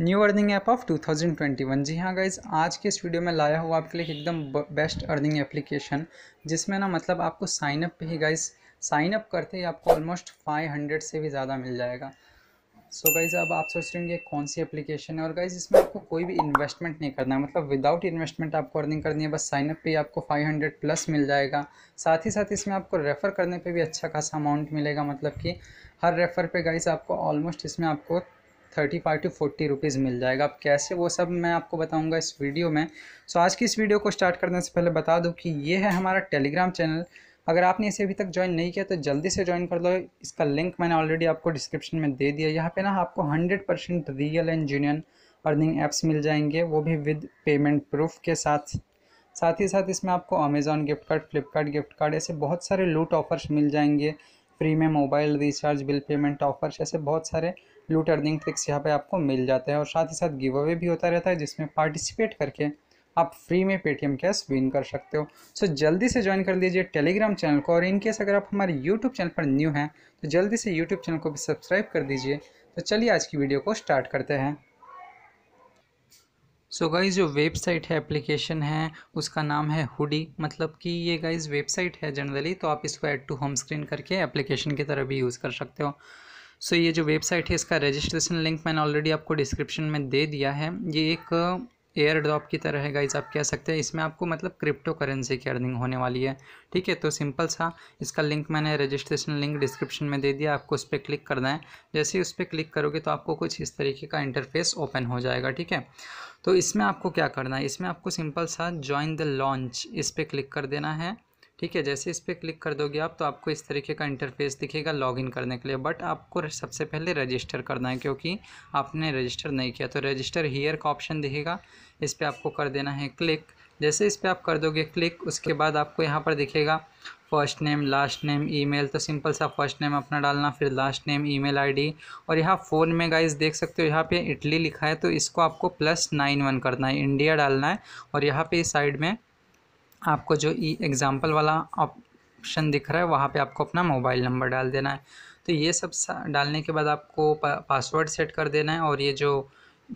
new earning app of 2021 जी हाँ guys आज के इस वीडियो में लाया हुआ आपके लिए एकदम बेस्ट अर्निंग एप्लीकेशन जिसमें ना मतलब आपको साइन अप पे ही गाइज साइन अप करते ही आपको ऑलमोस्ट 500 से भी ज़्यादा मिल जाएगा सो so गाइज अब आप सोच रहे होंगे कौन सी एप्लीकेशन है और गाइज इसमें आपको कोई भी इन्वेस्टमेंट नहीं करना है मतलब विदाउट इन्वेस्टमेंट आपको अर्निंग करनी है बस साइन अप पे आपको 500 प्लस मिल जाएगा साथ ही साथ इसमें आपको रेफ़र करने पे भी अच्छा खासा अमाउंट मिलेगा मतलब कि हर रेफ़र पे गाइज आपको ऑलमोस्ट इसमें आपको thirty five to forty rupees मिल जाएगा अब कैसे वो सब मैं आपको बताऊंगा इस वीडियो में सो आज की इस वीडियो को स्टार्ट करने से पहले बता दूं कि ये है हमारा टेलीग्राम चैनल अगर आपने इसे अभी तक ज्वाइन नहीं किया तो जल्दी से ज्वाइन कर लो इसका लिंक मैंने ऑलरेडी आपको डिस्क्रिप्शन में दे दिया यहाँ पे ना आपको hundred percent real and genuine earning apps मिल जाएंगे वो भी विद पेमेंट प्रूफ के साथ साथ ही साथ इसमें आपको Amazon gift card Flipkart gift card ऐसे बहुत सारे लूट ऑफर्स मिल जाएंगे फ्री में mobile recharge bill payment offers ऐसे बहुत सारे लूट अर्निंग ट्रिक्स यहाँ पे आपको मिल जाता है और साथ ही साथ गिव अवे भी होता रहता है जिसमें पार्टिसिपेट करके आप फ्री में पेटीएम कैश विन कर सकते हो सो so, जल्दी से ज्वाइन कर लीजिए टेलीग्राम चैनल को और इनकेस अगर आप हमारे यूट्यूब चैनल पर न्यू हैं तो जल्दी से यूट्यूब चैनल को भी सब्सक्राइब कर दीजिए तो चलिए आज की वीडियो को स्टार्ट करते हैं सो so गाइज़ जो वेबसाइट है एप्लीकेशन है उसका नाम है हुडी मतलब कि ये गाइज़ वेबसाइट है जनरली तो आप इसको ऐड टू होम स्क्रीन करके एप्लीकेशन की तरह भी यूज़ कर सकते हो सो so, ये जो वेबसाइट है इसका रजिस्ट्रेशन लिंक मैंने ऑलरेडी आपको डिस्क्रिप्शन में दे दिया है ये एक एयर ड्रॉप की तरह है गाइज आप कह सकते हैं इसमें आपको मतलब क्रिप्टो करेंसी की अर्निंग होने वाली है ठीक है तो सिंपल सा इसका लिंक मैंने रजिस्ट्रेशन लिंक डिस्क्रिप्शन में दे दिया आपको उस पर क्लिक करना है जैसे ही उस पर क्लिक करोगे तो आपको कुछ इस तरीके का इंटरफेस ओपन हो जाएगा ठीक है तो इसमें आपको क्या करना है इसमें आपको सिंपल सा ज्वाइन द लॉन्च इस पर क्लिक कर देना है ठीक है जैसे इस पर क्लिक कर दोगे आप तो आपको इस तरीके का इंटरफेस दिखेगा लॉगिन करने के लिए बट आपको सबसे पहले रजिस्टर करना है क्योंकि आपने रजिस्टर नहीं किया तो रजिस्टर हीयर का ऑप्शन दिखेगा इस पर आपको कर देना है क्लिक जैसे इस पर आप कर दोगे क्लिक उसके बाद आपको यहाँ पर दिखेगा first name last name email तो सिंपल सा फर्स्ट नेम अपना डालना फिर लास्ट नेम ईमेल आईडी और यहाँ फ़ोन में गाइस देख सकते हो यहाँ पे इटली लिखा है तो इसको आपको प्लस नाइन वन करना है इंडिया डालना है और यहाँ पे साइड में आपको जो ई एग्ज़ाम्पल वाला ऑप्शन दिख रहा है वहाँ पे आपको अपना मोबाइल नंबर डाल देना है तो ये सब डालने के बाद आपको पासवर्ड सेट कर देना है और ये जो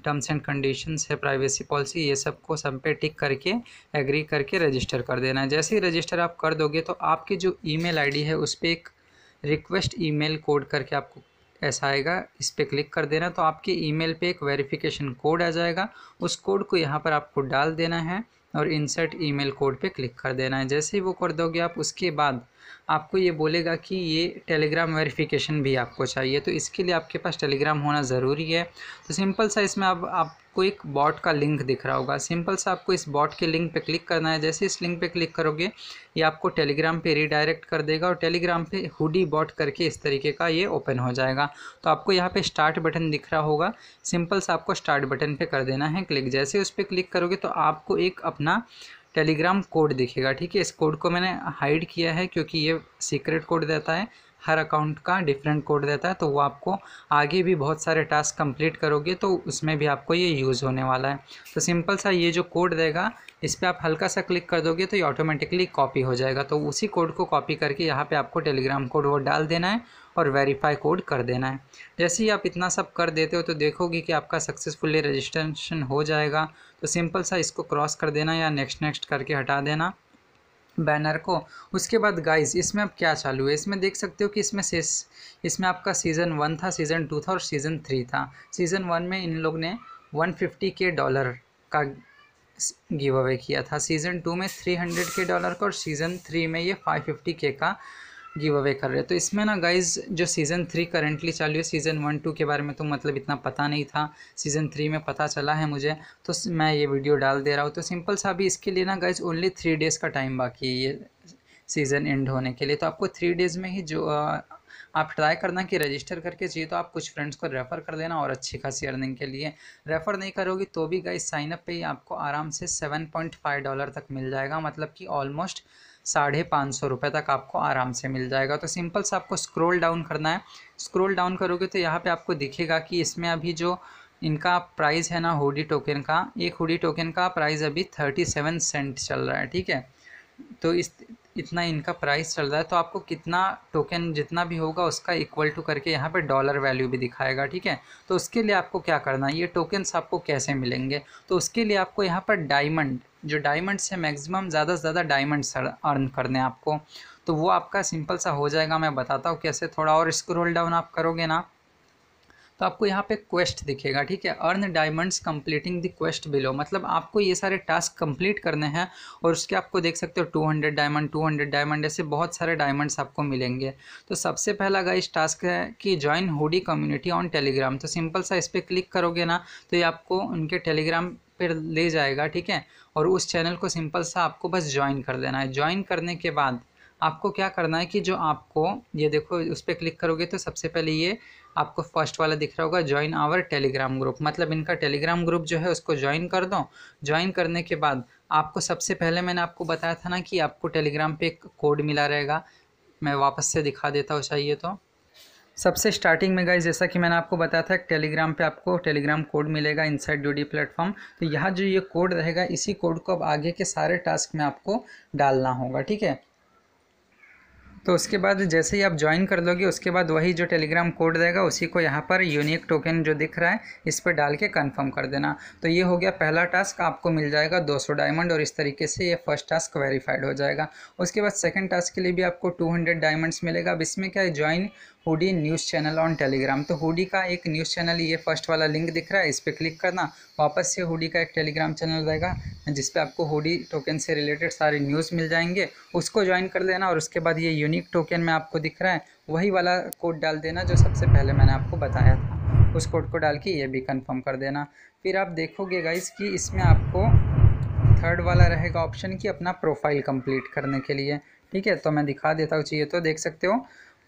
टर्म्स एंड कंडीशंस है प्राइवेसी पॉलिसी ये सब को सब पे टिक करके एग्री करके रजिस्टर कर देना है जैसे ही रजिस्टर आप कर दोगे तो आपकी जो ईमेल आईडी है उस पर एक रिक्वेस्ट ईमेल कोड करके आपको ऐसा आएगा इस पर क्लिक कर देना तो आपके ईमेल पे एक वेरिफिकेशन कोड आ जाएगा उस कोड को यहाँ पर आपको डाल देना है और इंसर्ट ईमेल कोड पे क्लिक कर देना है जैसे ही वो कर दोगे आप उसके बाद आपको ये बोलेगा कि ये टेलीग्राम वेरिफिकेशन भी आपको चाहिए तो इसके लिए आपके पास टेलीग्राम होना ज़रूरी है तो सिंपल सा इसमें अब आप, आपको एक बॉट का लिंक दिख रहा होगा सिंपल सा आपको इस बॉट के लिंक पे क्लिक करना है जैसे इस लिंक पे क्लिक करोगे ये आपको टेलीग्राम पे रीडायरेक्ट कर देगा और टेलीग्राम पर हुडी बॉट करके इस तरीके का ये ओपन हो जाएगा तो आपको यहाँ पे स्टार्ट बटन दिख रहा होगा सिंपल सा आपको स्टार्ट बटन पर कर देना है क्लिक जैसे उस पर क्लिक करोगे तो आपको एक अपना टेलीग्राम कोड दिखेगा ठीक है इस कोड को मैंने हाइड किया है क्योंकि ये सीक्रेट कोड देता है हर अकाउंट का डिफरेंट कोड देता है तो वो आपको आगे भी बहुत सारे टास्क कंप्लीट करोगे तो उसमें भी आपको ये यूज़ होने वाला है तो सिंपल सा ये जो कोड देगा इस पर आप हल्का सा क्लिक कर दोगे तो ये ऑटोमेटिकली कॉपी हो जाएगा तो उसी कोड को कॉपी करके यहाँ पे आपको टेलीग्राम कोड वो डाल देना है और वेरीफाई कोड कर देना है जैसे ही आप इतना सब कर देते हो तो देखोगे कि आपका सक्सेसफुली रजिस्ट्रेशन हो जाएगा तो सिंपल सा इसको क्रॉस कर देना या नेक्स्ट नेक्स्ट करके हटा देना बैनर को उसके बाद गाइस इसमें अब क्या चालू है इसमें देख सकते हो कि इसमें सेस इसमें आपका सीज़न वन था सीज़न टू था और सीज़न थ्री था सीज़न वन में इन लोग ने वन फिफ्टी के डॉलर का गिव अवे किया था सीज़न टू में थ्री हंड्रेड के डॉलर का और सीज़न थ्री में ये फाइव फिफ्टी के का गिव अवे कर रहे हैं तो इसमें ना गाइज जो सीज़न थ्री करेंटली चालू है सीज़न वन टू के बारे में तो मतलब इतना पता नहीं था सीज़न थ्री में पता चला है मुझे तो मैं ये वीडियो डाल दे रहा हूँ तो सिंपल सा भी इसके लिए ना गाइज ओनली थ्री डेज़ का टाइम बाकी है ये सीज़न एंड होने के लिए तो आपको थ्री डेज़ में ही जो आ, आप ट्राई करना कि रजिस्टर करके चाहिए तो आप कुछ फ्रेंड्स को रेफ़र कर देना और अच्छी खासी अर्निंग के लिए रेफ़र नहीं करोगे तो भी गाइज साइनअप पे ही आपको आराम से सेवन पॉइंट फाइव डॉलर तक मिल जाएगा मतलब कि ऑलमोस्ट साढ़े पाँच सौ रुपये तक आपको आराम से मिल जाएगा तो सिंपल से आपको स्क्रोल डाउन करना है स्क्रोल डाउन करोगे तो यहाँ पे आपको दिखेगा कि इसमें अभी जो इनका प्राइस है ना हुडी टोकन का एक हुडी टोकन का प्राइस अभी थर्टी सेवन सेंट चल रहा है ठीक है तो इस इतना इनका प्राइस चल रहा है तो आपको कितना टोकन जितना भी होगा उसका इक्वल टू करके यहाँ पे डॉलर वैल्यू भी दिखाएगा ठीक है तो उसके लिए आपको क्या करना है ये टोकन्स आपको कैसे मिलेंगे तो उसके लिए आपको यहाँ पर डायमंड जो डायमंड्स है मैक्सिमम ज़्यादा से ज़्यादा डायमंड्स अर्न करने हैं आपको तो वो आपका सिंपल सा हो जाएगा मैं बताता हूँ कैसे थोड़ा और स्क्रोल डाउन आप करोगे ना तो आपको यहाँ पे क्वेस्ट दिखेगा ठीक है earn diamonds completing the quest below मतलब आपको ये सारे टास्क कंप्लीट करने हैं और उसके आपको देख सकते हो 200 डायमंड 200 डायमंड ऐसे बहुत सारे डायमंड्स आपको मिलेंगे तो सबसे पहला गाइस टास्क है कि join hoodie community on Telegram तो सिंपल सा इस पर क्लिक करोगे ना तो ये आपको उनके टेलीग्राम पे ले जाएगा ठीक है और उस चैनल को सिंपल सा आपको बस ज्वाइन कर देना है ज्वाइन करने के बाद आपको क्या करना है कि जो आपको ये देखो उस पर क्लिक करोगे तो सबसे पहले ये आपको फर्स्ट वाला दिख रहा होगा ज्वाइन आवर टेलीग्राम ग्रुप मतलब इनका टेलीग्राम ग्रुप जो है उसको ज्वाइन कर दो ज्वाइन करने के बाद आपको सबसे पहले मैंने आपको बताया था ना कि आपको टेलीग्राम पे एक कोड मिला रहेगा मैं वापस से दिखा देता हूँ चाहिए तो सबसे स्टार्टिंग में गाइज जैसा कि मैंने आपको बताया था टेलीग्राम पे आपको टेलीग्राम कोड मिलेगा इनसाइड डी प्लेटफॉर्म तो यहाँ जो ये कोड रहेगा इसी कोड को अब आगे के सारे टास्क में आपको डालना होगा ठीक है तो उसके बाद जैसे ही आप ज्वाइन कर लोगे उसके बाद वही जो टेलीग्राम कोड रहेगा उसी को यहाँ पर यूनिक टोकन जो दिख रहा है इस पर डाल के कन्फर्म कर देना तो ये हो गया पहला टास्क आपको मिल जाएगा 200 डायमंड और इस तरीके से ये फर्स्ट टास्क वेरीफाइड हो जाएगा उसके बाद सेकेंड टास्क के लिए भी आपको हंड्रेड डायमंड्स मिलेगा अब इसमें क्या है join hoodie news channel on Telegram तो हुडी का एक न्यूज़ चैनल ये फर्स्ट वाला लिंक दिख रहा है इस पर क्लिक करना वापस से हुडी का एक टेलीग्राम चैनल रहेगा जिस पे आपको होडी टोकन से रिलेटेड सारे न्यूज़ मिल जाएंगे उसको ज्वाइन कर लेना और उसके बाद ये यूनिक टोकन में आपको दिख रहा है वही वाला कोड डाल देना जो सबसे पहले मैंने आपको बताया था उस कोड को डाल के ये भी कन्फर्म कर देना फिर आप देखोगे गाइस कि इसमें आपको थर्ड वाला रहेगा ऑप्शन कि अपना प्रोफाइल कंप्लीट करने के लिए ठीक है तो मैं दिखा देता हूँ चाहिए तो देख सकते हो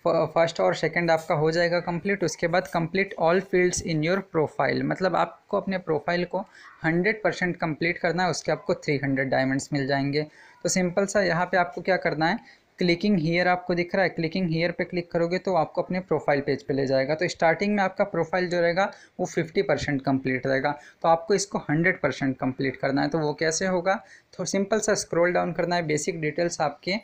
फर्स्ट और सेकंड आपका हो जाएगा कंप्लीट उसके बाद complete all fields in your profile मतलब आपको अपने प्रोफाइल को 100 परसेंट कम्प्लीट करना है उसके आपको 300 डायमंड्स मिल जाएंगे तो सिंपल सा यहाँ पे आपको क्या करना है क्लिकिंग हीयर आपको दिख रहा है क्लिकिंग हीयर पे क्लिक करोगे तो आपको अपने प्रोफाइल पेज पे ले जाएगा तो स्टार्टिंग में आपका प्रोफाइल जो रहेगा वो 50 परसेंट कम्प्लीट रहेगा तो आपको इसको 100 परसेंट कम्प्लीट करना है तो वो कैसे होगा तो सिंपल सा स्क्रॉल डाउन करना है बेसिक डिटेल्स आपके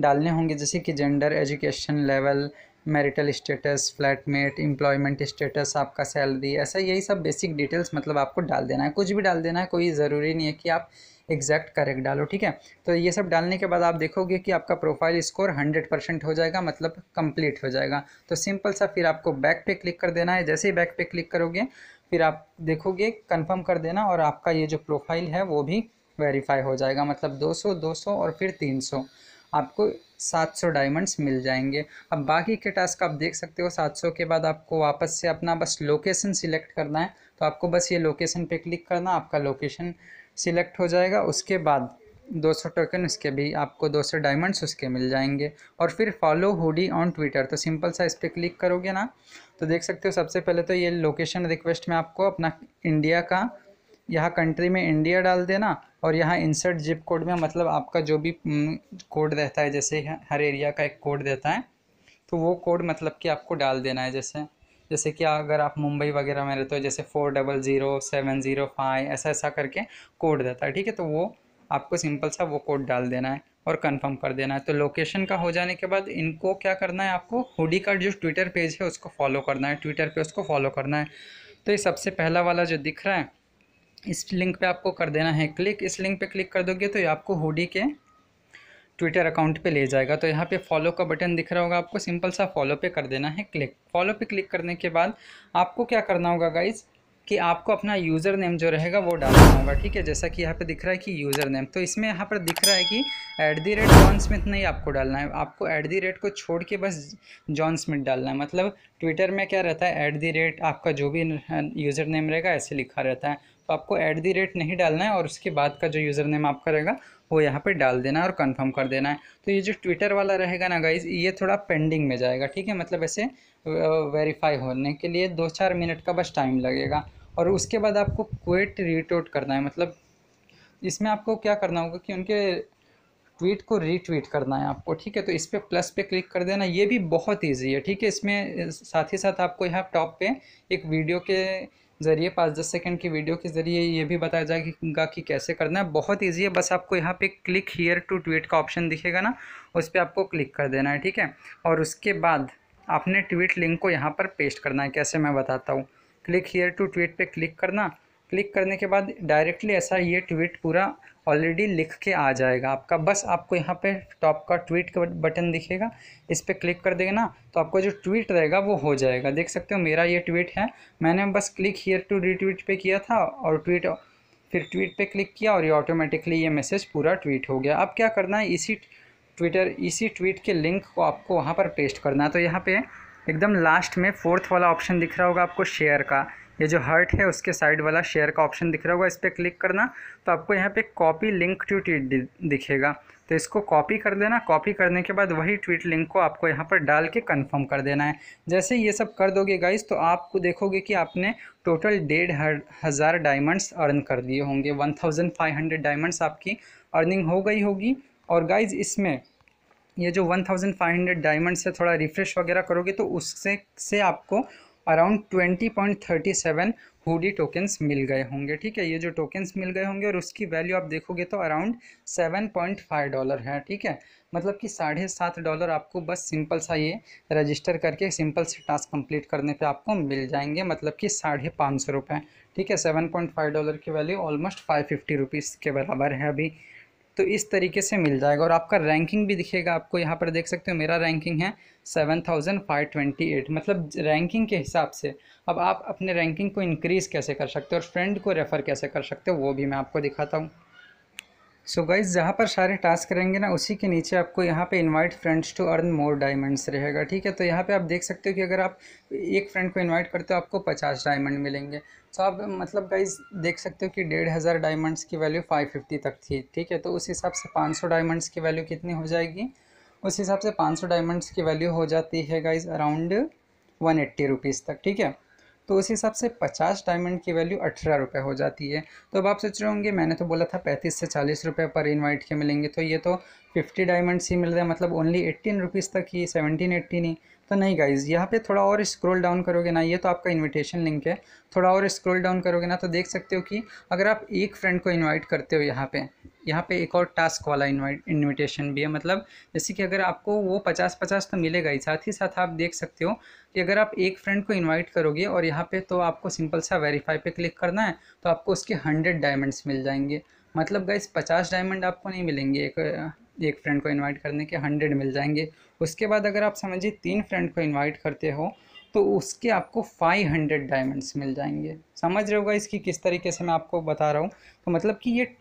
डालने होंगे जैसे कि gender education level marital status flatmate employment status आपका सैलरी ऐसा यही सब बेसिक डिटेल्स मतलब आपको डाल देना है कुछ भी डाल देना है कोई ज़रूरी नहीं है कि आप एग्जैक्ट करेक्ट डालो ठीक है तो ये सब डालने के बाद आप देखोगे कि आपका प्रोफाइल स्कोर हंड्रेड परसेंट हो जाएगा मतलब कंप्लीट हो जाएगा तो सिंपल सा फिर आपको बैक पे क्लिक कर देना है जैसे ही बैक पे क्लिक करोगे फिर आप देखोगे कंफर्म कर देना और आपका ये जो प्रोफाइल है वो भी वेरीफाई हो जाएगा मतलब 200 200 और फिर 300 आपको 700 डायमंड्स मिल जाएंगे अब बाकी के टास्क आप देख सकते हो 700 के बाद आपको वापस से अपना बस लोकेशन सिलेक्ट करना है तो आपको बस ये लोकेशन पे क्लिक करना आपका लोकेशन सिलेक्ट हो जाएगा उसके बाद 200 टोकन उसके भी आपको 200 डायमंड्स उसके मिल जाएंगे और फिर फॉलो हुडी ऑन ट्विटर तो सिंपल सा इस पर क्लिक करोगे ना तो देख सकते हो सबसे पहले तो ये लोकेशन रिक्वेस्ट में आपको अपना इंडिया का यहाँ कंट्री में इंडिया डाल देना और यहाँ इंसर्ट जिप कोड में मतलब आपका जो भी कोड हम्म, रहता है जैसे हर एरिया का एक कोड रहता है तो वो कोड मतलब कि आपको डाल देना है जैसे जैसे कि अगर आप मुंबई वगैरह में रहते हो जैसे four double zero seven zero five ऐसा ऐसा करके कोड रहता है ठीक है तो वो आपको सिंपल सा वो कोड डाल देना है और कंफर्म कर देना है तो लोकेशन का हो जाने के बाद इनको क्या करना है आपको हुडी का जो ट्विटर पेज है उसको फॉलो करना है ट्विटर पे उसको फॉलो करना है तो ये सबसे पहला वाला जो दिख रहा है इस लिंक पे आपको कर देना है क्लिक इस लिंक पे क्लिक कर दोगे तो ये आपको होडी के ट्विटर अकाउंट पे ले जाएगा तो यहाँ पे फॉलो का बटन दिख रहा होगा आपको सिंपल सा फॉलो पे कर देना है क्लिक फॉलो पे क्लिक करने के बाद आपको क्या करना होगा गाइज़ कि आपको अपना यूज़र नेम जो रहेगा वो डालना होगा ठीक है जैसा कि यहाँ पे दिख रहा है कि यूज़र नेम तो इसमें यहाँ पर दिख रहा है कि at the rate John Smith नहीं आपको डालना है आपको एट दी रेट को छोड़ के बस जॉन स्मिथ डालना है मतलब ट्विटर में क्या रहता है एट दी रेट आपका जो भी यूज़र नेम रहेगा ऐसे लिखा रहता है आपको ऐट दी रेट नहीं डालना है और उसके बाद का जो यूज़र नेम आपका रहेगा वो यहाँ पे डाल देना है और कंफर्म कर देना है तो ये जो ट्विटर वाला रहेगा ना गाइज ये थोड़ा पेंडिंग में जाएगा ठीक है मतलब ऐसे वेरीफाई होने के लिए दो चार मिनट का बस टाइम लगेगा और उसके बाद आपको क्वेट रिटोट करना है मतलब इसमें आपको क्या करना होगा कि उनके ट्वीट को रीट्वीट करना है आपको ठीक है तो इस पर प्लस पे क्लिक कर देना ये भी बहुत ईजी है ठीक है इसमें साथ ही साथ आपको यहाँ टॉप पे एक वीडियो के ज़रिए पाँच दस सेकेंड की वीडियो के ज़रिए ये भी बताया जाएगा कि कैसे करना है बहुत ईजी है बस आपको यहाँ पे क्लिक हीयर टू ट्वीट का ऑप्शन दिखेगा ना उस पर आपको क्लिक कर देना है ठीक है और उसके बाद आपने ट्वीट लिंक को यहाँ पर पेस्ट करना है कैसे मैं बताता हूँ क्लिक हीयर टू ट्वीट पर क्लिक करना क्लिक करने के बाद डायरेक्टली ऐसा ये ट्वीट पूरा ऑलरेडी लिख के आ जाएगा आपका बस आपको यहाँ पे टॉप का ट्वीट का बटन दिखेगा इस पर क्लिक कर देंगे ना तो आपका जो ट्वीट रहेगा वो हो जाएगा देख सकते हो मेरा ये ट्वीट है मैंने बस क्लिक हियर टू रीट्वीट पे किया था और ट्वीट फिर ट्वीट पे क्लिक किया और ये ऑटोमेटिकली ये मैसेज पूरा ट्वीट हो गया अब क्या करना है इसी ट्विटर इसी ट्वीट के लिंक को आपको वहाँ पर पेस्ट करना है तो यहाँ पर एकदम लास्ट में फोर्थ वाला ऑप्शन दिख रहा होगा आपको शेयर का ये जो हर्ट है उसके साइड वाला शेयर का ऑप्शन दिख रहा होगा इस पर क्लिक करना तो आपको यहाँ पे कॉपी लिंक टू ट्वीट दिखेगा तो इसको कॉपी कर देना कॉपी करने के बाद वही ट्वीट लिंक को आपको यहाँ पर डाल के कन्फर्म कर देना है जैसे ये सब कर दोगे गाइस तो आपको देखोगे कि आपने टोटल डेढ़ हज़ार डायमंड्स अर्न कर दिए होंगे one thousand five hundred diamonds आपकी अर्निंग हो गई होगी और गाइज इसमें ये जो one thousand five hundred diamond से थोड़ा रिफ्रेश वगैरह करोगे तो उससे से आपको around twenty point thirty seven hoodie tokens मिल गए होंगे ठीक है ये जो टोकन्स मिल गए होंगे और उसकी वैल्यू आप देखोगे तो around seven point five dollar है ठीक है मतलब कि साढ़े सात डॉलर आपको बस सिंपल सा ये रजिस्टर करके सिंपल से टास्क कंप्लीट करने पे आपको मिल जाएंगे मतलब कि साढ़े पाँच सौ रुपये ठीक है सेवन पॉइंट फाइव डॉलर की value almost five fifty rupees के बराबर है अभी तो इस तरीके से मिल जाएगा और आपका रैंकिंग भी दिखेगा आपको यहाँ पर देख सकते हो मेरा रैंकिंग है seven thousand five twenty eight मतलब रैंकिंग के हिसाब से अब आप अपने रैंकिंग को इंक्रीज़ कैसे कर सकते हो और फ्रेंड को रेफ़र कैसे कर सकते हो वो भी मैं आपको दिखाता हूँ सो गाइज जहाँ पर सारे टास्क रहेंगे ना उसी के नीचे आपको यहाँ पे invite friends to earn more diamonds रहेगा ठीक है तो यहाँ पे आप देख सकते हो कि अगर आप एक फ्रेंड को इनवाइट करते हो आपको पचास डायमंड मिलेंगे तो आप मतलब गाइज देख सकते हो कि डेढ़ हज़ार डायमंड्स की वैल्यू फाइव फिफ्टी तक थी ठीक है तो उस हिसाब से पाँच सौ डायमंड्स की वैल्यू कितनी हो जाएगी उस हिसाब से पाँच सौ डायमंड्स की वैल्यू हो जाती है guys around one eighty rupees तक ठीक है तो उस हिसाब से पचास डायमंड की वैल्यू अठारह रुपये हो जाती है तो अब आप सोच रहे होंगे मैंने तो बोला था पैंतीस से चालीस रुपये पर इन्वाइट के मिलेंगे तो ये तो फिफ्टी डायमंड्स ही मिल रहे हैं मतलब ओनली एट्टीन रुपीज़ तक ही सेवनटीन एट्टीन ही तो नहीं गाइज़ यहाँ पे थोड़ा और स्क्रॉल डाउन करोगे ना ये तो आपका इनविटेशन लिंक है थोड़ा और स्क्रॉल डाउन करोगे ना तो देख सकते हो कि अगर आप एक फ्रेंड को इनवाइट करते हो यहाँ पे यहाँ पे एक और टास्क वाला इनवाइट इनविटेशन भी है मतलब जैसे कि अगर आपको वो पचास पचास तो मिलेगा ही साथ ही साथ आप देख सकते हो कि अगर आप एक फ्रेंड को इन्वाइट करोगे और यहाँ पर तो आपको सिंपल सा वेरीफाई पर क्लिक करना है तो आपको उसके हंड्रेड डायमंड्स मिल जाएंगे मतलब गाइज पचास डायमंड आपको नहीं मिलेंगे एक एक फ्रेंड को इनवाइट करने के हंड्रेड मिल जाएंगे उसके बाद अगर आप समझिए तीन फ्रेंड को इनवाइट करते हो तो उसके आपको फाइव हंड्रेड डायमंड्स मिल जाएंगे समझ रहे होगा इसकी किस तरीके से मैं आपको बता रहा हूँ तो मतलब कि ये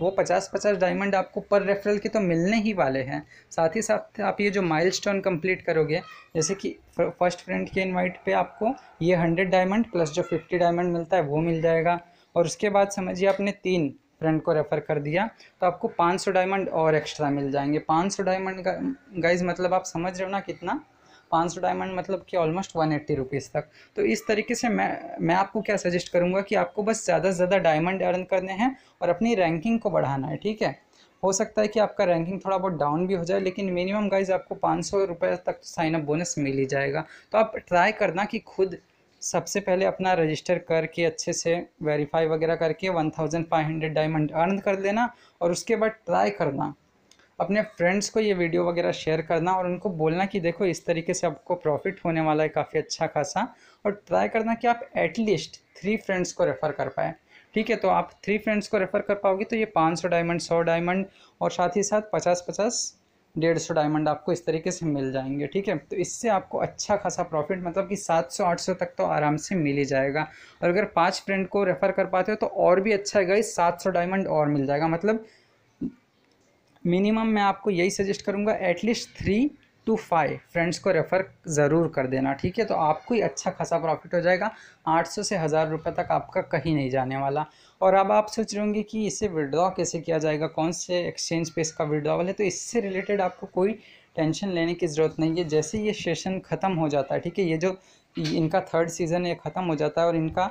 वो पचास पचास डायमंड आपको पर रेफरल के तो मिलने ही वाले हैं साथ ही साथ आप ये जो माइलस्टोन कंप्लीट करोगे जैसे कि फर्स्ट फ्रेंड के इनवाइट पे आपको ये हंड्रेड डायमंड प्लस जो फिफ्टी डायमंड मिलता है वो मिल जाएगा और उसके बाद समझिए आपने तीन फ्रेंड को रेफ़र कर दिया तो आपको 500 डायमंड और एक्स्ट्रा मिल जाएंगे 500 डायमंड गाइज मतलब आप समझ रहे हो ना कितना 500 डायमंड मतलब कि ऑलमोस्ट वन एट्टी रुपीज़ तक तो इस तरीके से मैं मैं आपको क्या सजेस्ट करूँगा कि आपको बस ज़्यादा से ज़्यादा डायमंड अर्न करने हैं और अपनी रैंकिंग को बढ़ाना है ठीक है हो सकता है कि आपका रैंकिंग थोड़ा बहुत डाउन भी हो जाए लेकिन मिनिमम गाइज आपको पाँच सौ रुपये तक साइनअप तो बोनस मिल ही जाएगा तो आप ट्राई करना कि खुद सबसे पहले अपना रजिस्टर करके अच्छे से वेरीफाई वगैरह करके one thousand five hundred diamond earn कर लेना और उसके बाद ट्राई करना अपने फ्रेंड्स को ये वीडियो वगैरह शेयर करना और उनको बोलना कि देखो इस तरीके से आपको प्रॉफिट होने वाला है काफ़ी अच्छा खासा और ट्राई करना कि आप एटलीस्ट थ्री फ्रेंड्स को रेफ़र कर पाए ठीक है तो आप थ्री फ्रेंड्स को रेफ़र कर पाओगे तो ये पाँच सौ डायमंड सौ डायमंड और साथ ही साथ पचास पचास डेढ़ सौ डायमंड आपको इस तरीके से मिल जाएंगे ठीक है तो इससे आपको अच्छा खासा प्रॉफिट मतलब कि सात सौ आठ सौ तक तो आराम से मिल ही जाएगा और अगर पाँच फ्रेंड को रेफ़र कर पाते हो तो और भी अच्छा है गाइस सात सौ डायमंड और मिल जाएगा मतलब मिनिमम मैं आपको यही सजेस्ट करूँगा at least three to five friends को रेफ़र ज़रूर कर देना ठीक है तो आपको ही अच्छा खासा प्रॉफिट हो जाएगा 800 से हज़ार रुपये तक आपका कहीं नहीं जाने वाला और अब आप सोच रहे होंगे कि इसे विड्रॉ कैसे किया जाएगा कौन से एक्सचेंज पे इसका विड्रॉवल है तो इससे रिलेटेड आपको कोई टेंशन लेने की ज़रूरत नहीं है जैसे ये सेशन ख़त्म हो जाता है ठीक है ये जो इनका थर्ड सीज़न ये ख़त्म हो जाता है और इनका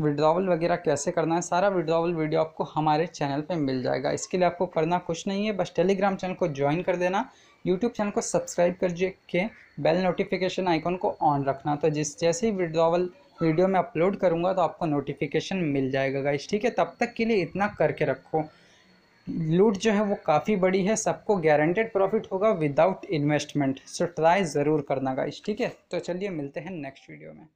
विड्रॉवल वगैरह कैसे करना है सारा विड्रॉवल वीडियो आपको हमारे चैनल पे मिल जाएगा इसके लिए आपको करना कुछ नहीं है बस टेलीग्राम चैनल को ज्वाइन कर देना यूट्यूब चैनल को सब्सक्राइब कर के बेल नोटिफिकेशन आइकॉन को ऑन रखना तो जिस जैसे ही विड्रॉवल वीडियो में अपलोड करूँगा तो आपको नोटिफिकेशन मिल जाएगा गाइस ठीक है तब तक के लिए इतना करके रखो लूट जो है वो काफ़ी बड़ी है सबको गारंटेड प्रॉफिट होगा विदाउट इन्वेस्टमेंट सो ट्राई ज़रूर करना गाइस ठीक है तो चलिए मिलते हैं नेक्स्ट वीडियो में